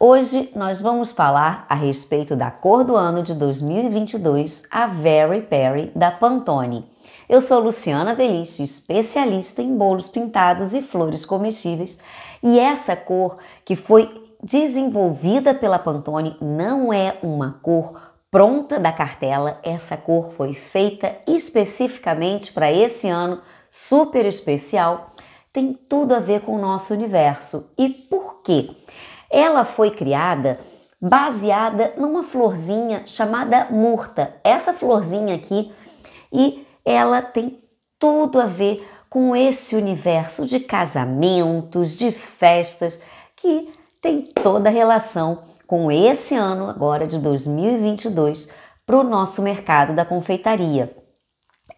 Hoje nós vamos falar a respeito da cor do ano de 2022, a Very Perry da Pantone. Eu sou Luciana Veliche, especialista em bolos pintados e flores comestíveis, e essa cor que foi desenvolvida pela Pantone não é uma cor pronta da cartela, essa cor foi feita especificamente para esse ano super especial. Tem tudo a ver com o nosso universo. E por quê? Ela foi criada baseada numa florzinha chamada murta. Essa florzinha aqui e ela tem tudo a ver com esse universo de casamentos, de festas que tem toda a relação com esse ano agora de 2022 para o nosso mercado da confeitaria.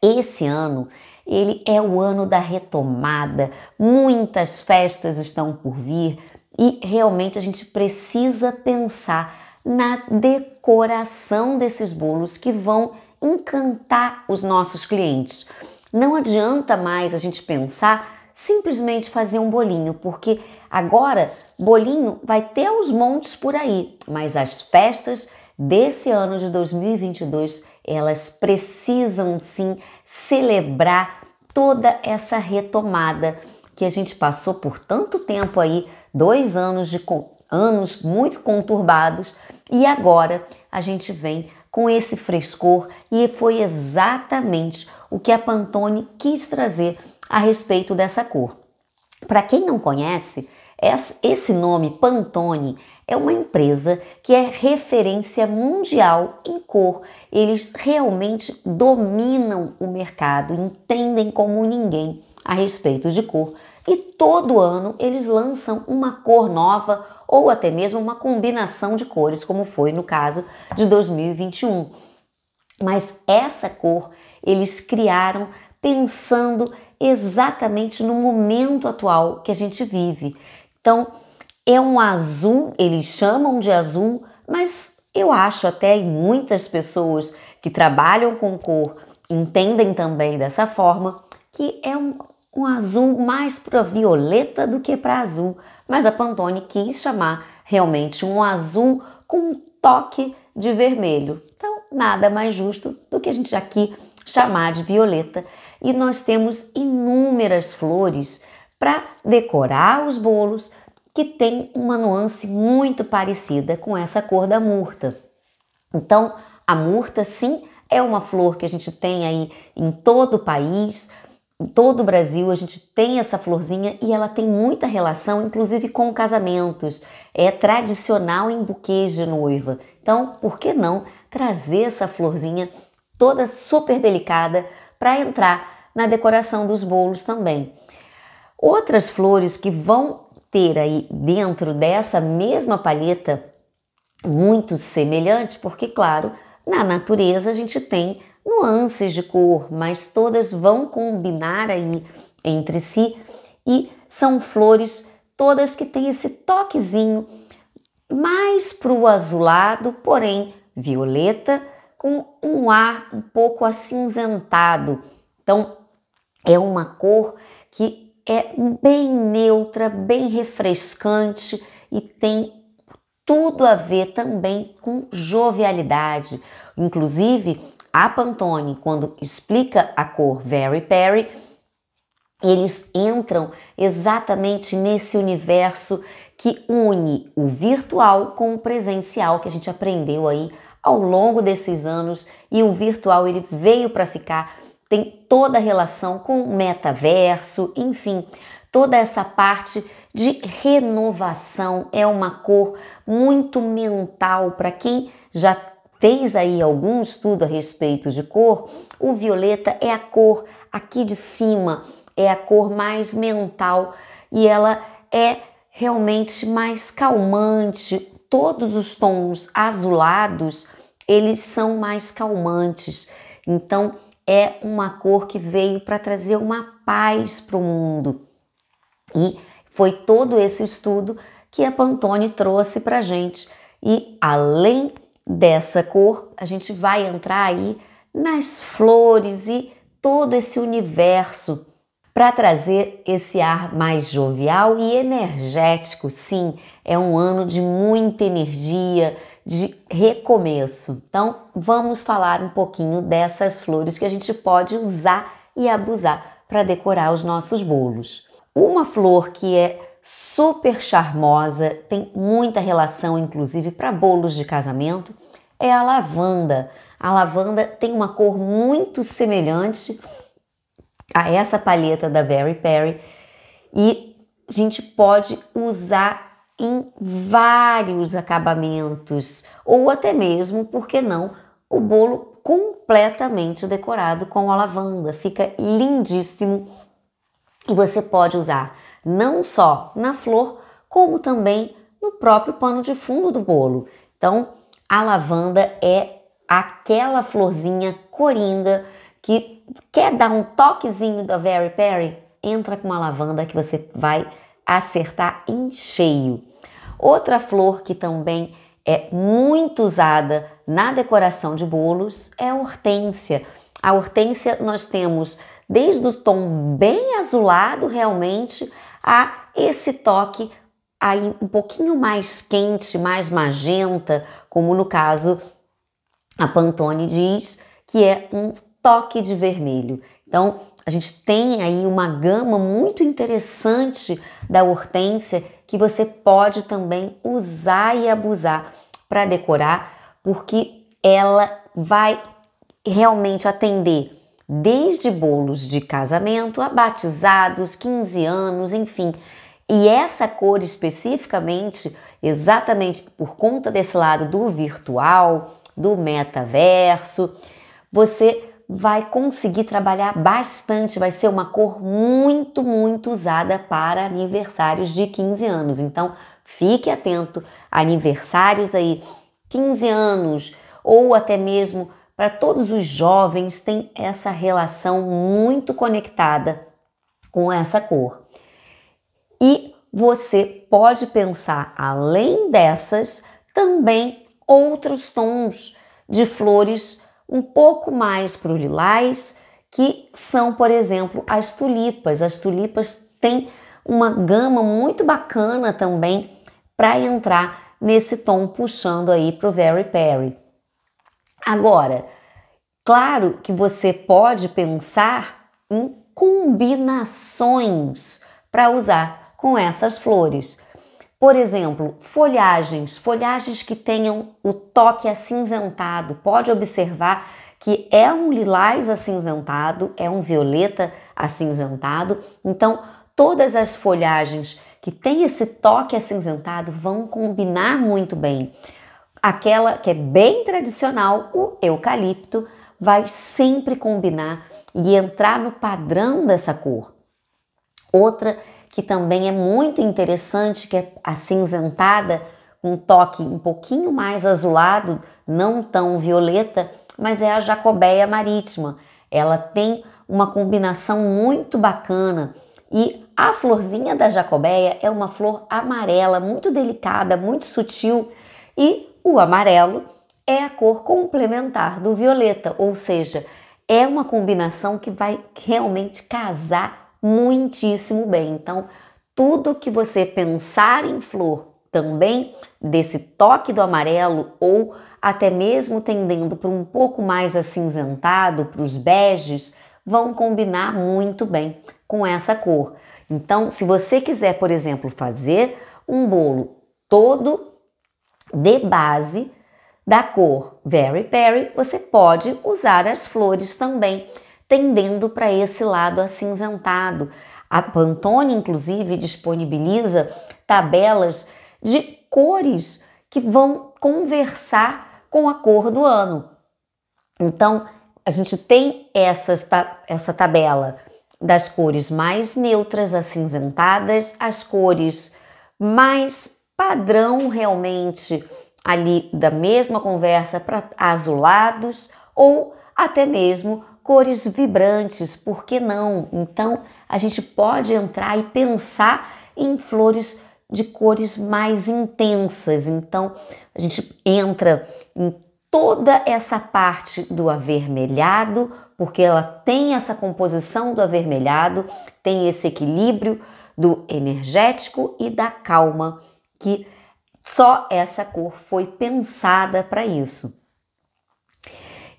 Esse ano ele é o ano da retomada, muitas festas estão por vir, e realmente a gente precisa pensar na decoração desses bolos que vão encantar os nossos clientes. Não adianta mais a gente pensar simplesmente fazer um bolinho, porque agora bolinho vai ter uns montes por aí, mas as festas desse ano de 2022, elas precisam sim celebrar toda essa retomada que a gente passou por tanto tempo aí dois anos de anos muito conturbados e agora a gente vem com esse frescor e foi exatamente o que a Pantone quis trazer a respeito dessa cor. Para quem não conhece, esse nome Pantone é uma empresa que é referência mundial em cor. Eles realmente dominam o mercado, entendem como ninguém a respeito de cor. E todo ano eles lançam uma cor nova ou até mesmo uma combinação de cores, como foi no caso de 2021. Mas essa cor eles criaram pensando exatamente no momento atual que a gente vive. Então, é um azul, eles chamam de azul, mas eu acho até muitas pessoas que trabalham com cor entendem também dessa forma que é um um azul mais para violeta do que para azul, mas a Pantone quis chamar realmente um azul com um toque de vermelho. Então, nada mais justo do que a gente aqui chamar de violeta. E nós temos inúmeras flores para decorar os bolos que tem uma nuance muito parecida com essa cor da murta. Então, a murta sim é uma flor que a gente tem aí em todo o país, em todo o Brasil a gente tem essa florzinha e ela tem muita relação, inclusive com casamentos. É tradicional em buquês de noiva. Então, por que não trazer essa florzinha toda super delicada para entrar na decoração dos bolos também? Outras flores que vão ter aí dentro dessa mesma palheta muito semelhante, porque claro, na natureza a gente tem nuances de cor, mas todas vão combinar aí entre si e são flores todas que têm esse toquezinho mais para o azulado, porém violeta, com um ar um pouco acinzentado. Então, é uma cor que é bem neutra, bem refrescante e tem tudo a ver também com jovialidade. Inclusive, a Pantone, quando explica a cor Very Perry, eles entram exatamente nesse universo que une o virtual com o presencial que a gente aprendeu aí ao longo desses anos e o virtual ele veio para ficar, tem toda a relação com o metaverso, enfim, toda essa parte de renovação é uma cor muito mental para quem já fez aí algum estudo a respeito de cor, o violeta é a cor aqui de cima, é a cor mais mental e ela é realmente mais calmante. Todos os tons azulados, eles são mais calmantes. Então, é uma cor que veio para trazer uma paz para o mundo. E foi todo esse estudo que a Pantone trouxe para gente. E além dessa cor, a gente vai entrar aí nas flores e todo esse universo para trazer esse ar mais jovial e energético. Sim, é um ano de muita energia, de recomeço. Então, vamos falar um pouquinho dessas flores que a gente pode usar e abusar para decorar os nossos bolos. Uma flor que é super charmosa, tem muita relação, inclusive, para bolos de casamento, é a lavanda. A lavanda tem uma cor muito semelhante a essa palheta da Berry Perry e a gente pode usar em vários acabamentos ou até mesmo, por que não, o bolo completamente decorado com a lavanda. Fica lindíssimo e você pode usar não só na flor, como também no próprio pano de fundo do bolo. Então, a lavanda é aquela florzinha coringa que quer dar um toquezinho da Very Perry, entra com uma lavanda que você vai acertar em cheio. Outra flor que também é muito usada na decoração de bolos é a hortênsia. A hortênsia nós temos desde o tom bem azulado realmente a esse toque aí um pouquinho mais quente, mais magenta, como no caso a Pantone diz, que é um toque de vermelho. Então, a gente tem aí uma gama muito interessante da hortênsia que você pode também usar e abusar para decorar, porque ela vai realmente atender desde bolos de casamento a batizados, 15 anos, enfim. E essa cor especificamente, exatamente por conta desse lado do virtual, do metaverso, você vai conseguir trabalhar bastante, vai ser uma cor muito, muito usada para aniversários de 15 anos. Então, fique atento, aniversários aí 15 anos ou até mesmo para todos os jovens tem essa relação muito conectada com essa cor. E você pode pensar, além dessas, também outros tons de flores um pouco mais para o lilás, que são, por exemplo, as tulipas. As tulipas têm uma gama muito bacana também para entrar nesse tom puxando aí para o Very Perry. Agora, claro que você pode pensar em combinações para usar com essas flores. Por exemplo, folhagens, folhagens que tenham o toque acinzentado. Pode observar que é um lilás acinzentado, é um violeta acinzentado. Então, todas as folhagens que têm esse toque acinzentado vão combinar muito bem. Aquela que é bem tradicional, o eucalipto, vai sempre combinar e entrar no padrão dessa cor. Outra que também é muito interessante, que é acinzentada, um toque um pouquinho mais azulado, não tão violeta, mas é a jacobéia marítima. Ela tem uma combinação muito bacana e a florzinha da jacobéia é uma flor amarela, muito delicada, muito sutil e o amarelo é a cor complementar do violeta, ou seja, é uma combinação que vai realmente casar muitíssimo bem. Então, tudo que você pensar em flor também desse toque do amarelo ou até mesmo tendendo para um pouco mais acinzentado, para os beges, vão combinar muito bem com essa cor. Então, se você quiser, por exemplo, fazer um bolo todo de base da cor Very Berry, você pode usar as flores também, tendendo para esse lado acinzentado. A Pantone, inclusive, disponibiliza tabelas de cores que vão conversar com a cor do ano. Então, a gente tem essa, essa tabela das cores mais neutras, acinzentadas, as cores mais padrão realmente ali da mesma conversa para azulados ou até mesmo cores vibrantes, por que não? Então a gente pode entrar e pensar em flores de cores mais intensas. Então a gente entra em toda essa parte do avermelhado, porque ela tem essa composição do avermelhado, tem esse equilíbrio do energético e da calma que só essa cor foi pensada para isso.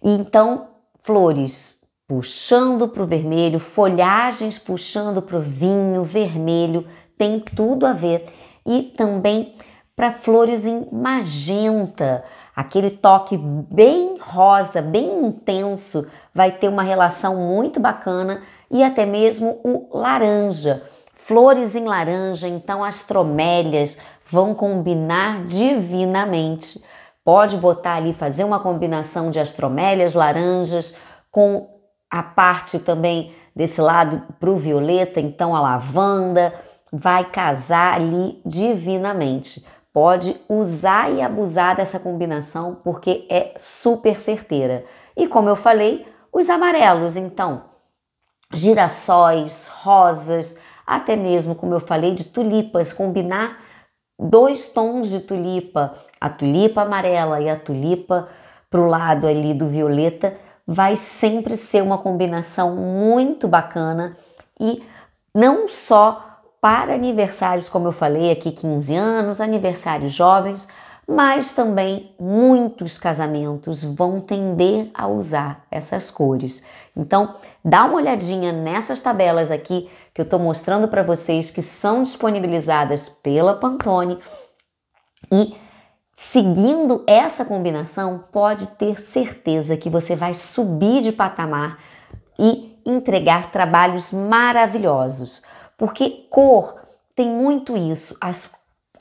E então, flores puxando para o vermelho, folhagens puxando para o vinho vermelho, tem tudo a ver. E também para flores em magenta, aquele toque bem rosa, bem intenso, vai ter uma relação muito bacana e até mesmo o laranja. Flores em laranja, então as tromélias, vão combinar divinamente. Pode botar ali, fazer uma combinação de astromélias laranjas com a parte também desse lado para o violeta, então a lavanda vai casar ali divinamente. Pode usar e abusar dessa combinação porque é super certeira. E como eu falei, os amarelos, então, girassóis, rosas, até mesmo, como eu falei, de tulipas, combinar dois tons de tulipa, a tulipa amarela e a tulipa pro lado ali do violeta, vai sempre ser uma combinação muito bacana e não só para aniversários, como eu falei aqui, 15 anos, aniversários jovens, mas também muitos casamentos vão tender a usar essas cores. Então, dá uma olhadinha nessas tabelas aqui que eu estou mostrando para vocês que são disponibilizadas pela Pantone e seguindo essa combinação, pode ter certeza que você vai subir de patamar e entregar trabalhos maravilhosos, porque cor tem muito isso. As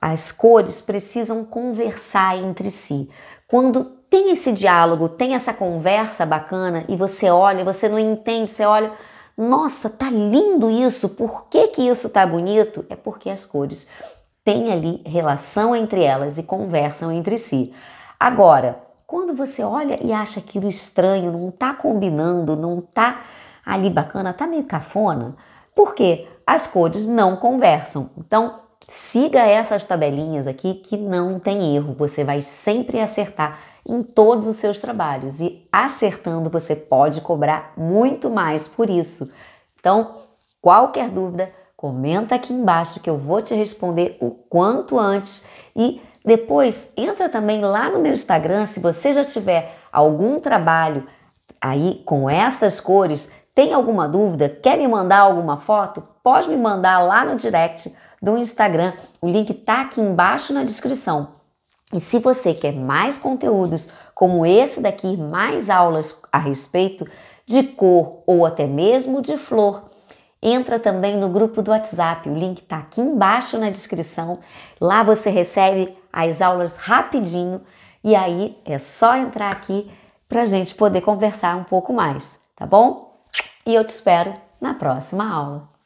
as cores precisam conversar entre si. Quando tem esse diálogo, tem essa conversa bacana e você olha, você não entende, você olha, nossa, tá lindo isso. Por que que isso tá bonito? É porque as cores têm ali relação entre elas e conversam entre si. Agora, quando você olha e acha aquilo estranho, não tá combinando, não tá ali bacana, tá meio cafona, porque as cores não conversam. Então, Siga essas tabelinhas aqui que não tem erro, você vai sempre acertar em todos os seus trabalhos e acertando você pode cobrar muito mais por isso. Então, qualquer dúvida, comenta aqui embaixo que eu vou te responder o quanto antes e depois entra também lá no meu Instagram se você já tiver algum trabalho aí com essas cores, tem alguma dúvida, quer me mandar alguma foto? Pode me mandar lá no direct do Instagram. O link está aqui embaixo na descrição. E se você quer mais conteúdos como esse daqui, mais aulas a respeito de cor ou até mesmo de flor, entra também no grupo do WhatsApp. O link está aqui embaixo na descrição. Lá você recebe as aulas rapidinho e aí é só entrar aqui para a gente poder conversar um pouco mais, tá bom? E eu te espero na próxima aula.